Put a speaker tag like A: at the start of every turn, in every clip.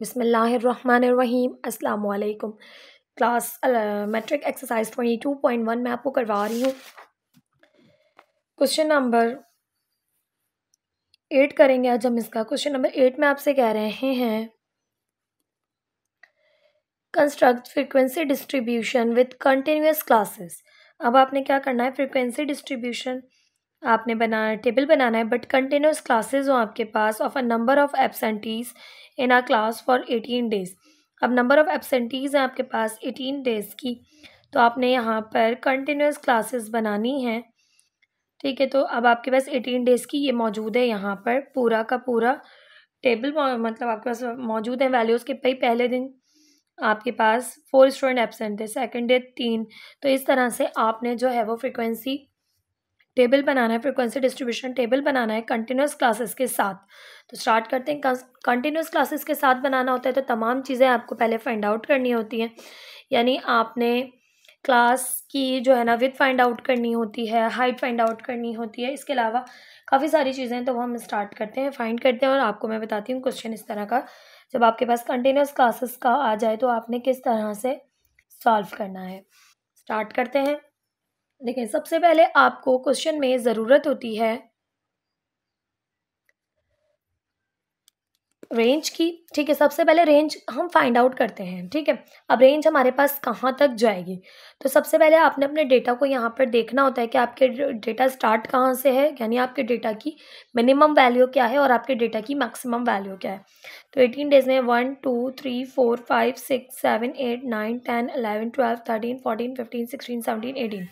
A: बिसमीम अल्लाम class matric exercise twenty two point one मैं आपको करवा रही हूँ क्वेश्चन नंबर एट करेंगे आज हम इसका क्वेश्चन नंबर एट में आपसे कह रहे हैं construct frequency distribution with continuous classes अब आपने क्या करना है फ्रीक्वेंसी डिस्ट्रीब्यूशन आपने बनाना टेबल बनाना है बट कंटिन्यूस क्लासेज हो आपके पास of a number of absentees in a class for eighteen days अब नंबर ऑफ एबसेंटीज हैं आपके पास एटीन डेज की तो आपने यहाँ पर कंटिन्यूस क्लासेस बनानी हैं ठीक है तो अब आपके पास एटीन डेज़ की ये मौजूद है यहाँ पर पूरा का पूरा टेबल मतलब आपके पास मौजूद है वैल्यूज़ के भाई पहले दिन आपके पास फोर स्टूडेंट एबसेंट थे सेकेंड डे तीन तो इस तरह से आपने जो है वो फ्रिक्वेंसी टेबल बनाना है फ्रिक्वेंसी डिस्ट्रीब्यूशन टेबल बनाना है कंटिन्यूस क्लासेस के साथ तो स्टार्ट करते हैं कंटिन्यूस क्लासेस के साथ बनाना होता है तो तमाम चीज़ें आपको पहले फाइंड आउट करनी होती हैं यानी आपने क्लास की जो है ना विथ फाइंड आउट करनी होती है हाइट फाइंड आउट करनी होती है इसके अलावा काफ़ी सारी चीज़ें तो वो हम स्टार्ट करते हैं फाइंड करते हैं और आपको मैं बताती हूँ क्वेश्चन इस तरह का जब आपके पास कंटिन्यूस क्लासेस का आ जाए तो आपने किस तरह से सॉल्व करना है स्टार्ट करते हैं देखें सबसे पहले आपको क्वेश्चन में ज़रूरत होती है रेंज की ठीक है सबसे पहले रेंज हम फाइंड आउट करते हैं ठीक है अब रेंज हमारे पास कहाँ तक जाएगी तो सबसे पहले आपने अपने डेटा को यहाँ पर देखना होता है कि आपके डेटा स्टार्ट कहाँ से है यानी आपके डेटा की मिनिमम वैल्यू क्या है और आपके डेटा की मैक्सिमम वैल्यू क्या है तो एटीन डेज में one two three four five six seven eight nine ten eleven twelve thirteen fourteen fifteen sixteen seventeen eighteen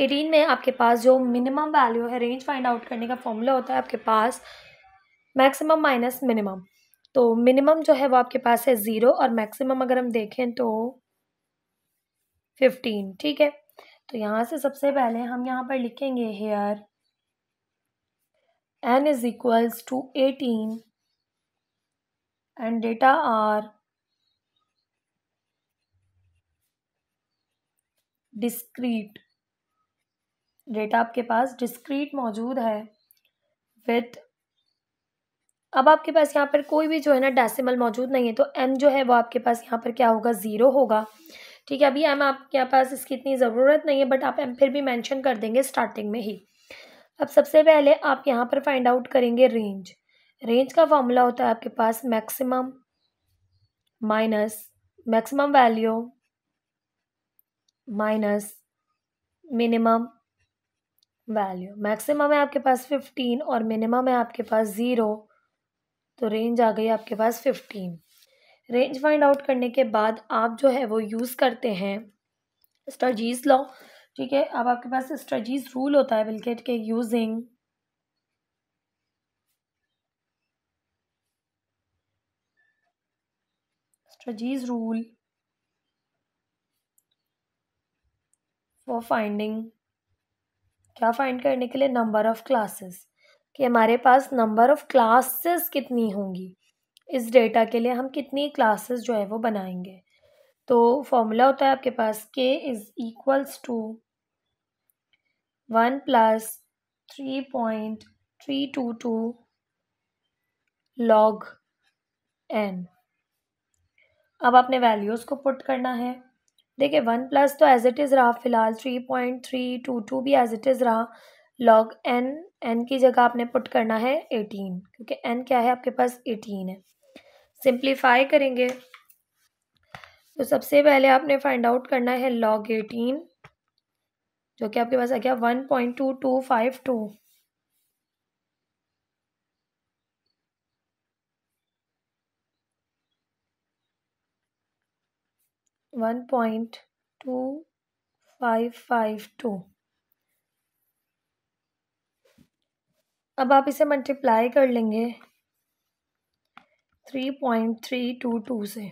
A: eighteen में आपके पास जो मिनिमम वैल्यू है रेंज फाइंड आउट करने का फॉर्मूला होता है आपके पास मैक्सिमम माइनस मिनिमम तो मिनिमम जो है वो आपके पास है ज़ीरो और मैक्सिमम अगर हम देखें तो फिफ्टीन ठीक है तो यहाँ से सबसे पहले हम यहाँ पर लिखेंगे here N is equals to eighteen and data are discrete data आपके पास डिस्क्रीट मौजूद है विथ अब आपके पास यहाँ पर कोई भी जो है ना डेसिमल मौजूद नहीं है तो एम जो है वो आपके पास यहाँ पर क्या होगा ज़ीरो होगा ठीक है अभी एम आपके यहाँ पास इसकी इतनी ज़रूरत नहीं है बट आप एम फिर भी मेंशन कर देंगे स्टार्टिंग में ही अब सबसे पहले आप यहाँ पर फाइंड आउट करेंगे रेंज रेंज का फॉर्मूला होता है आपके पास maximum minus maximum value minus minimum value maximum है आपके पास फिफ्टीन और मिनिमम है आपके पास ज़ीरो तो रेंज आ गई आपके पास फिफ्टीन रेंज फाइंड आउट करने के बाद आप जो है वो यूज़ करते हैं स्ट्रजीज लॉ ठीक है अब आपके पास स्ट्रजीज रूल होता है विलकेट के using Sturges rule for finding क्या फाइंड करने के लिए नंबर ऑफ़ क्लासेस कि हमारे पास नंबर ऑफ़ क्लासेस कितनी होंगी इस डेटा के लिए हम कितनी क्लासेस जो है वो बनाएंगे तो फॉर्मूला होता है आपके पास K is equals to one plus three point three two two log N अब आपने वैल्यूज़ को पुट करना है देखिए वन प्लस तो एज इट इज़ रहा फ़िलहाल three point three two two भी एज इट इज़ रहा लॉग एन एन की जगह आपने पुट करना है एटीन क्योंकि एन क्या है आपके पास एटीन है सिंप्लीफाई करेंगे तो सबसे पहले आपने फाइंड आउट करना है लॉग एटीन जो कि आपके पास आ गया one point two two five two one point two five five two अब आप इसे मल्टीप्लाई कर लेंगे three point three two two से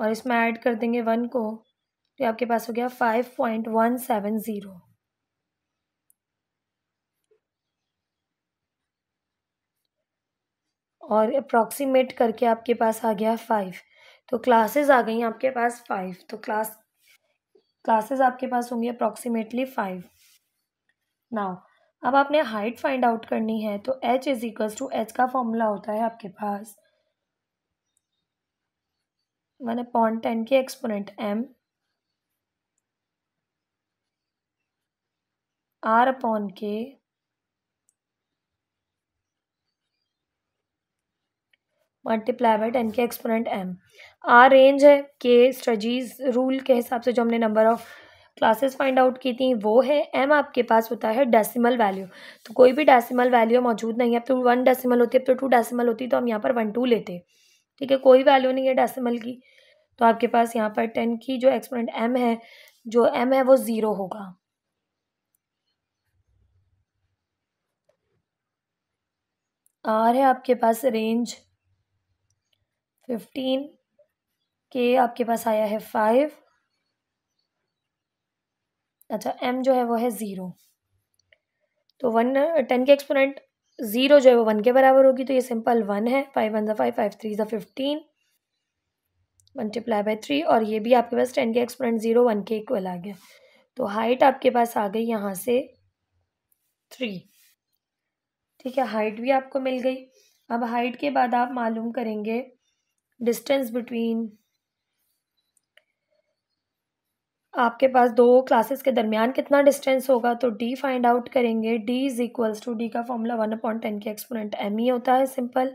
A: और इसमें ऐड कर देंगे वन को तो आपके पास हो गया five point one seven zero और अप्रॉक्सीमेट करके आपके पास आ गया फाइव तो क्लासेस आ गई आपके पास फाइव तो क्लास क्लासेस आपके पास होंगी अप्रॉक्सीमेटली फाइव नाउ अब आपने हाइट फाइंड आउट करनी है तो H is equal to H का फॉर्मूला होता है आपके पास वन अपॉन टेन के exponent M R upon K multiply by ten के एक्सपोनेंट एम आर रेंज है के स्ट्रजीज रूल के हिसाब से जो हमने number of classes find out की थी वो है एम आपके पास होता है डेसिमल वैल्यू तो कोई भी डेसिमल वैल्यू मौजूद नहीं है अब तो वन डेसिमल होती है अब तो टू डेसिमल होती तो हम यहाँ पर वन टू लेते ठीक है कोई वैल्यू नहीं है डेसिमल की तो आपके पास यहाँ पर टेन की जो एक्सपोनेंट एम है जो एम है वो ज़ीरो होगा आर है आपके पास रेंज फिफ्टीन के आपके पास आया है फाइव अच्छा एम जो है वो है ज़ीरो तो वन टेन के एक्सपोनेंट ज़ीरो जो है वो वन के बराबर होगी तो ये सिंपल वन है फाइव वन ज़ा फाइव फाइव थ्री ज़ा फिफ्टीन मल्टीप्लाई बाई थ्री और ये भी आपके पास टेन के एक्सपोनेंट ज़ीरो वन के इक्वल आ गया तो हाइट आपके पास आ गई यहाँ से थ्री ठीक है हाइट भी आपको मिल गई अब हाइट के बाद आप मालूम करेंगे डिस्टेंस बिटवीन आपके पास दो क्लासेस के दरमियान कितना डिस्टेंस होगा तो डी फाइंड आउट करेंगे D is equals to D का फॉर्मूला वन अपॉइंट टेन के एक्सपोनेंट एम ही होता है सिंपल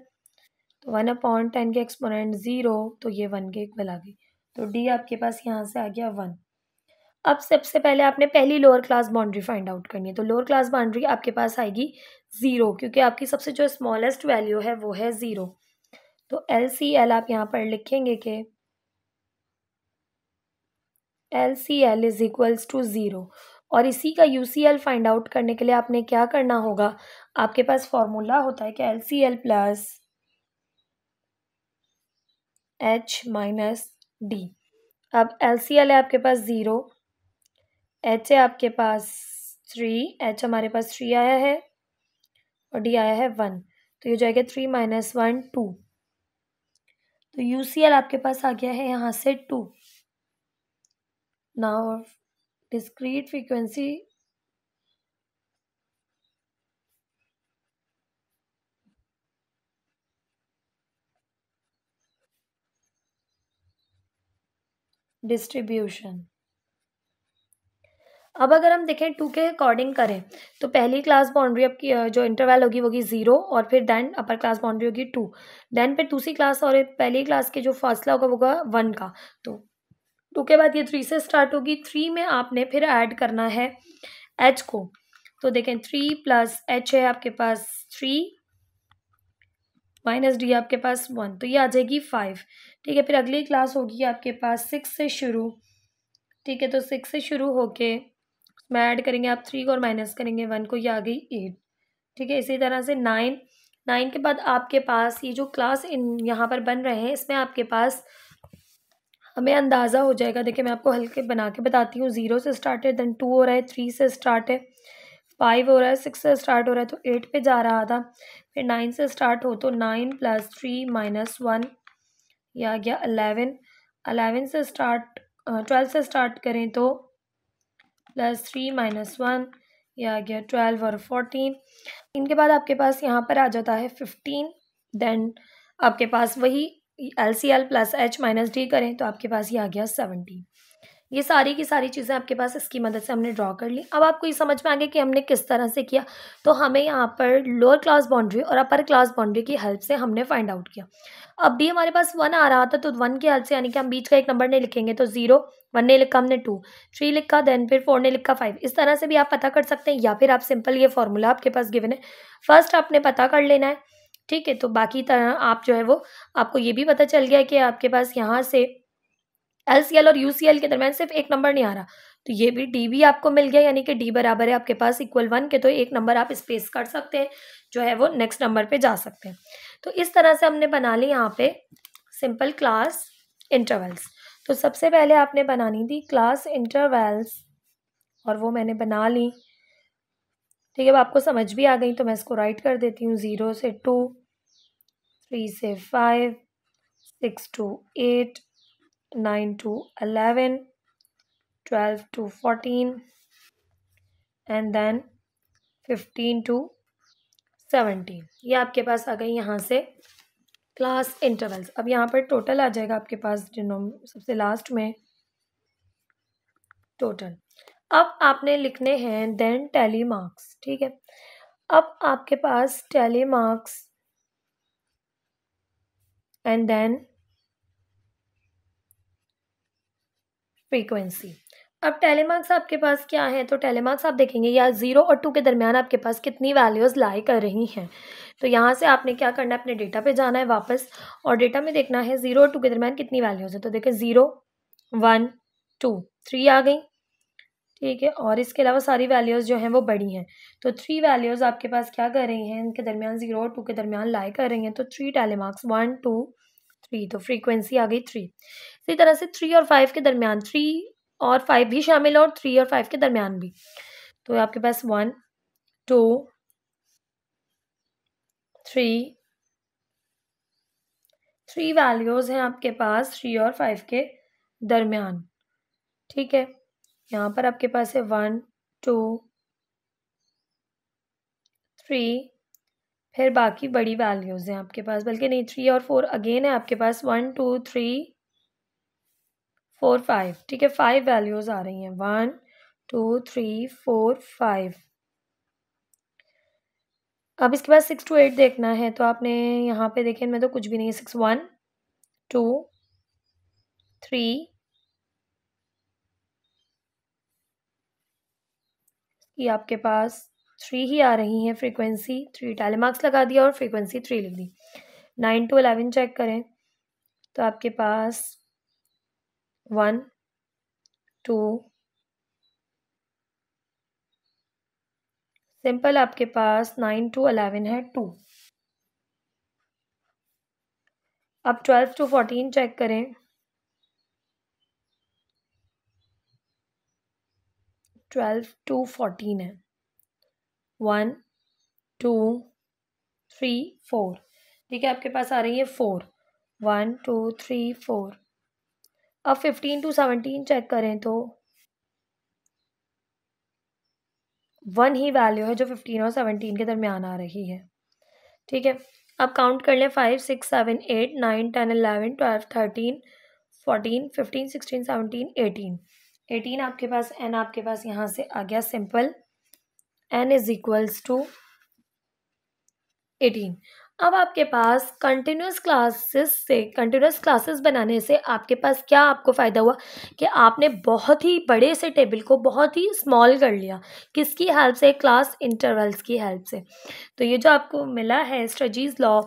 A: तो वन अपॉइंट टेन के एक्सपोनेंट ज़ीरो तो ये वन के इक्वल आ गई तो डी आपके पास यहाँ से आ गया वन अब सबसे पहले आपने पहली lower class boundary find out करनी है तो लोअर क्लास बाउंड्री आपके पास आएगी ज़ीरो क्योंकि आपकी सबसे जो स्मॉलेस्ट वैल्यू है वो है ज़ीरो तो एल सी एल आप यहाँ पर लिखेंगे कि L C L is equals to zero और इसी का U C L find out करने के लिए आपने क्या करना होगा आपके पास फॉर्मूला होता है कि L C L plus H minus D अब एल सी एल है आपके पास ज़ीरो एच है आपके पास थ्री एच हमारे पास थ्री आया है और डी आया है वन तो ये जाएगा थ्री माइनस वन टू तो यू सी एल आपके पास आ गया है यहाँ से two Now, discrete frequency distribution अब अगर हम देखें टू के अकॉर्डिंग करें तो पहली क्लास बाउंड्री अब की जो इंटरवल होगी वो होगी जीरो और फिर देन अपर क्लास बाउंड्री होगी टू देन फिर दूसरी क्लास और पहली क्लास के जो फासला होगा वो होगा वन का तो टू तो के बाद ये थ्री से स्टार्ट होगी थ्री में आपने फिर ऐड करना है एच को तो देखें थ्री प्लस एच है आपके पास थ्री माइनस डी आपके पास वन तो ये आ जाएगी फाइव ठीक है फिर अगली क्लास होगी आपके पास सिक्स से शुरू ठीक है तो सिक्स से शुरू होके उसमें ऐड करेंगे आप थ्री को और माइनस करेंगे वन को ये आ गई एट ठीक है इसी तरह से नाइन नाइन के बाद आपके पास ये जो क्लास इन यहाँ पर बन रहे हैं इसमें आपके पास हमें अंदाज़ा हो जाएगा देखिए मैं आपको हल्के बना के बताती हूँ ज़ीरो से स्टार्ट है देन टू हो रहा है थ्री से स्टार्ट है फाइव हो रहा है सिक्स से स्टार्ट हो रहा है तो एट पे जा रहा था फिर नाइन से स्टार्ट हो तो nine plus three minus one या आ गया अलेवन अलेवन से स्टार्ट ट्वेल्थ से स्टार्ट करें तो प्लस थ्री माइनस वन या आ गया ट्वेल्व और फोर्टीन इनके बाद आपके पास यहाँ पर आ जाता है फिफ्टीन देन आपके पास वही L C L plus H minus D करें तो आपके पास ये आ गया सेवनटीन ये सारी की सारी चीज़ें आपके पास इसकी मदद से हमने ड्रॉ कर ली अब आपको ये समझ में आ गया कि हमने किस तरह से किया तो हमें यहाँ पर लोअर क्लास बाउंड्री और अपर क्लास बाउंड्री की हेल्प से हमने फाइंड आउट किया अब डी हमारे पास वन आ रहा था तो वन की हेल्प से यानी कि हम बीच का एक नंबर नहीं लिखेंगे तो ज़ीरो वन ने लिखा हमने टू थ्री लिखा देन फिर फोर ने लिखा फाइव इस तरह से भी आप पता कर सकते हैं या फिर आप सिंपल ये फॉर्मूला आपके पास गिवन है फर्स्ट आपने पता कर लेना है ठीक है तो बाकी तरह आप जो है वो आपको ये भी पता चल गया कि आपके पास यहाँ से एल सी एल और यू सी एल के दरमियान सिर्फ एक नंबर नहीं आ रहा तो ये भी डी भी आपको मिल गया यानी कि डी बराबर है आपके पास इक्वल वन के तो एक नंबर आप स्पेस कर सकते हैं जो है वो नेक्स्ट नंबर पे जा सकते हैं तो इस तरह से हमने बना ली यहाँ पे सिंपल क्लास इंटरवल्स तो सबसे पहले आपने बनानी थी क्लास इंटरवल्स और वो मैंने बना ली ठीक है अब आपको समझ भी आ गई तो मैं इसको राइट कर देती हूँ ज़ीरो से टू थ्री से five six to eight nine to eleven twelve to fourteen and then fifteen to seventeen ये आपके पास आ गई यहाँ से क्लास इंटरवल्स अब यहाँ पर टोटल आ जाएगा आपके पास डिनोम सबसे लास्ट में टोटल अब आपने लिखने हैं देन टैली मार्क्स ठीक है अब आपके पास tally marks and then frequency अब टेलीमार्क्स आपके पास क्या है तो टेलीमार्क्स आप देखेंगे या ज़ीरो और टू के दरमियान आपके पास कितनी वैल्यूज़ लाई कर रही हैं तो यहाँ से आपने क्या करना है अपने डेटा पे जाना है वापस और डेटा में देखना है ज़ीरो और टू के दरमियान कितनी वैल्यूज़ है तो देखें ज़ीरो वन टू थ्री आ गई ठीक है और इसके अलावा सारी वैल्यूज़ जो हैं वो बड़ी हैं तो थ्री वैल्यूज़ आपके पास क्या कर रही हैं इनके दरमियान ज़ीरो और टू के दरमियान लाई कर रही हैं तो three tally marks one two three तो फ्रीक्वेंसी आ गई थ्री इसी तरह से थ्री और फाइव के दरमियान थ्री और फाइव भी शामिल है और थ्री और फाइव के दरमियान भी तो आपके पास one two three three values हैं आपके पास थ्री और फाइव के दरमियान ठीक है यहाँ पर आपके पास है वन टू थ्री फिर बाकी बड़ी वैल्यूज़ हैं आपके पास बल्कि नहीं थ्री और फोर अगेन है आपके पास one two three four five ठीक है फाइव वैल्यूज़ आ रही हैं one two three four five अब इसके बाद सिक्स टू एट देखना है तो आपने यहाँ पे देखें मैं तो कुछ भी नहीं है सिक्स वन टू थ्री कि आपके पास थ्री ही आ रही हैं फ्रीक्वेंसी थ्री टैली मार्क्स लगा दिया और फ्रीक्वेंसी थ्री लिख दी नाइन टू अलेवन चेक करें तो आपके पास वन टू सिंपल आपके पास नाइन टू अलेवन है टू अब ट्वेल्व टू फोर्टीन चेक करें ट्वेल्व टू फोर्टीन है वन टू थ्री फोर ठीक है आपके पास आ रही है four one two three four अब फिफ्टीन टू सेवनटीन चेक करें तो वन ही वैल्यू है जो फिफ्टीन और सेवनटीन के दरमियान आ रही है ठीक है आप काउंट कर लें five six seven eight nine ten eleven twelve thirteen fourteen fifteen sixteen seventeen eighteen eighteen आपके पास एन आपके पास यहाँ से आ गया simple N is equals to eighteen अब आपके पास कंटिन्यूस क्लासेस से कंटिन्यूस क्लासेस बनाने से आपके पास क्या आपको फ़ायदा हुआ कि आपने बहुत ही बड़े से टेबल को बहुत ही स्मॉल कर लिया किसकी हेल्प से क्लास इंटरवल्स की हेल्प से तो ये जो आपको मिला है स्ट्रेजीज लॉ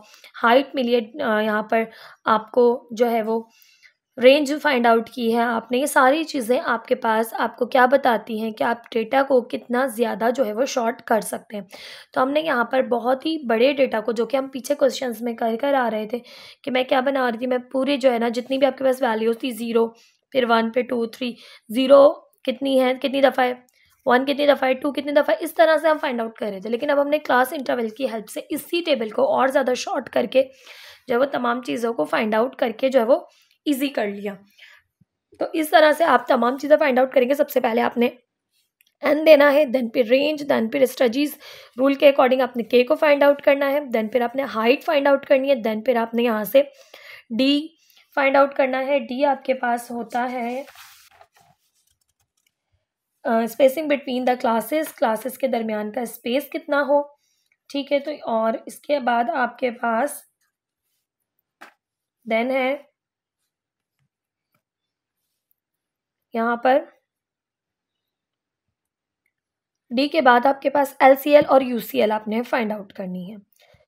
A: हाइट मिली है यहाँ पर आपको जो है वो रेंज फाइंड आउट की है आपने ये सारी चीज़ें आपके पास आपको क्या बताती हैं कि आप डेटा को कितना ज़्यादा जो है वो शॉर्ट कर सकते हैं तो हमने यहाँ पर बहुत ही बड़े डेटा को जो कि हम पीछे क्वेश्चंस में कर कर आ रहे थे कि मैं क्या बना रही थी मैं पूरी जो है ना जितनी भी आपके पास वैल्यूज़ थी ज़ीरो फिर वन पे टू थ्री ज़ीरो कितनी है कितनी दफ़ा है वन कितनी दफ़ा है टू कितनी दफ़ा इस तरह से हम फाइंड आउट कर रहे थे लेकिन अब हमने क्लास इंटरवल की हेल्प से इसी टेबल को और ज़्यादा शॉर्ट करके जो है वो तमाम चीज़ों को फाइंड आउट करके जो है वो ईजी कर लिया तो इस तरह से आप तमाम चीज़ें फाइंड आउट करेंगे सबसे पहले आपने एन देना है देन फिर रेंज देन फिर स्ट्रेजीज रूल के अकॉर्डिंग आपने के को फाइंड आउट करना है देन फिर आपने हाइट फाइंड आउट करनी है देन फिर आपने यहाँ से डी फाइंड आउट करना है डी आपके पास होता है spacing between the classes classes के दरमियान का स्पेस कितना हो ठीक है तो और इसके बाद आपके पास देन है यहाँ पर डी के बाद आपके पास एल सी एल और यू सी एल आपने फाइंड आउट करनी है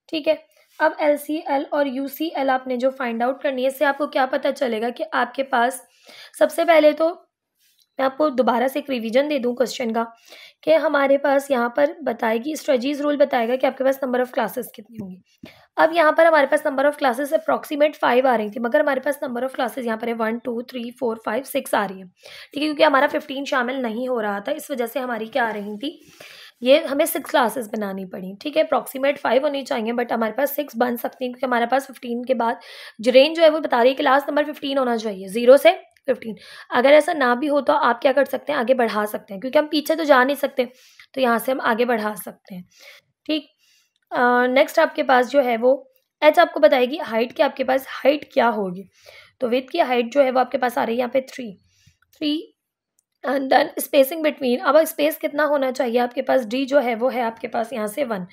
A: ठीक है अब एल सी एल और यू सी एल आपने जो फाइंड आउट करनी है इससे आपको क्या पता चलेगा कि आपके पास सबसे पहले तो मैं आपको दोबारा से एक रिविजन दे दूँ क्वेश्चन का कि हमारे पास यहाँ पर बताएगी स्ट्रेजीज रूल बताएगा कि आपके पास नंबर ऑफ़ क्लासेस कितनी होंगी अब यहाँ पर हमारे पास number of classes approximate five आ रही थी मगर हमारे पास नंबर ऑफ़ क्लासेस यहाँ पर है one two three four five six आ रही है ठीक है क्योंकि हमारा फिफ्टीन शामिल नहीं हो रहा था इस वजह से हमारी क्या आ रही थी ये हमें सिक्स क्लासेस बनानी पड़ी ठीक है अप्रॉक्सीमेट फाइव होनी चाहिए बट हमारे पास सिक्स बन सकती हैं क्योंकि हमारे पास फिफ्टीन के बाद रेंज जो है वो बता रही है कि लास्ट नंबर फिफ्टीन होना चाहिए जीरो से फिफ्टीन अगर ऐसा ना भी हो तो आप क्या कर सकते हैं आगे बढ़ा सकते हैं क्योंकि हम पीछे तो जा नहीं सकते तो यहाँ से हम आगे बढ़ा सकते हैं ठीक नेक्स्ट आपके पास जो है वो एच आपको बताएगी हाइट के आपके पास हाइट क्या होगी तो विथ की हाइट जो है वो आपके पास आ रही है यहाँ पे three three and then spacing between अब स्पेस कितना होना चाहिए आपके पास डी जो है वो है आपके पास यहाँ से वन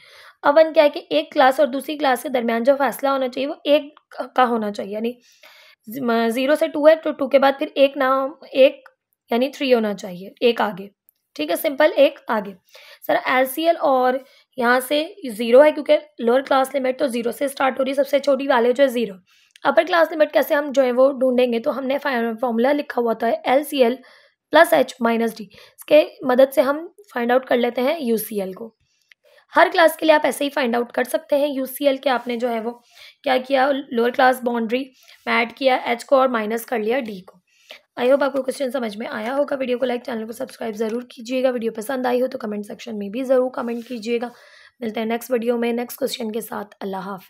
A: अब वन क्या है कि एक क्लास और दूसरी क्लास के दरमियान जो फैसला होना चाहिए वो एक का होना चाहिए यानी ज़ीरो से टू है तो टू के बाद फिर एक नाम एक यानी थ्री होना चाहिए एक आगे ठीक है सिंपल एक आगे सर एल सी एल और यहाँ से ज़ीरो है क्योंकि लोअर क्लास लिमिट तो ज़ीरो से स्टार्ट हो रही है सबसे छोटी वाले जो है ज़ीरो अपर क्लास लिमिट कैसे हम जो है वो ढूंढेंगे तो हमने फॉर्मूला लिखा हुआ था L C L plus H minus D इसके मदद से हम फाइंड आउट कर लेते हैं यू सी एल को हर क्लास के लिए आप ऐसे ही फाइंड आउट कर सकते हैं यू सी एल के आपने जो है वो क्या किया लोअर क्लास बाउंड्री में ऐड किया एच को और माइनस कर लिया डी को आई होप आपको क्वेश्चन समझ में आया होगा वीडियो को लाइक चैनल को सब्सक्राइब जरूर कीजिएगा वीडियो पसंद आई हो तो कमेंट सेक्शन में भी ज़रूर कमेंट कीजिएगा मिलते हैं नेक्स्ट वीडियो में नेक्स्ट क्वेश्चन के साथ अल्लाह हाफि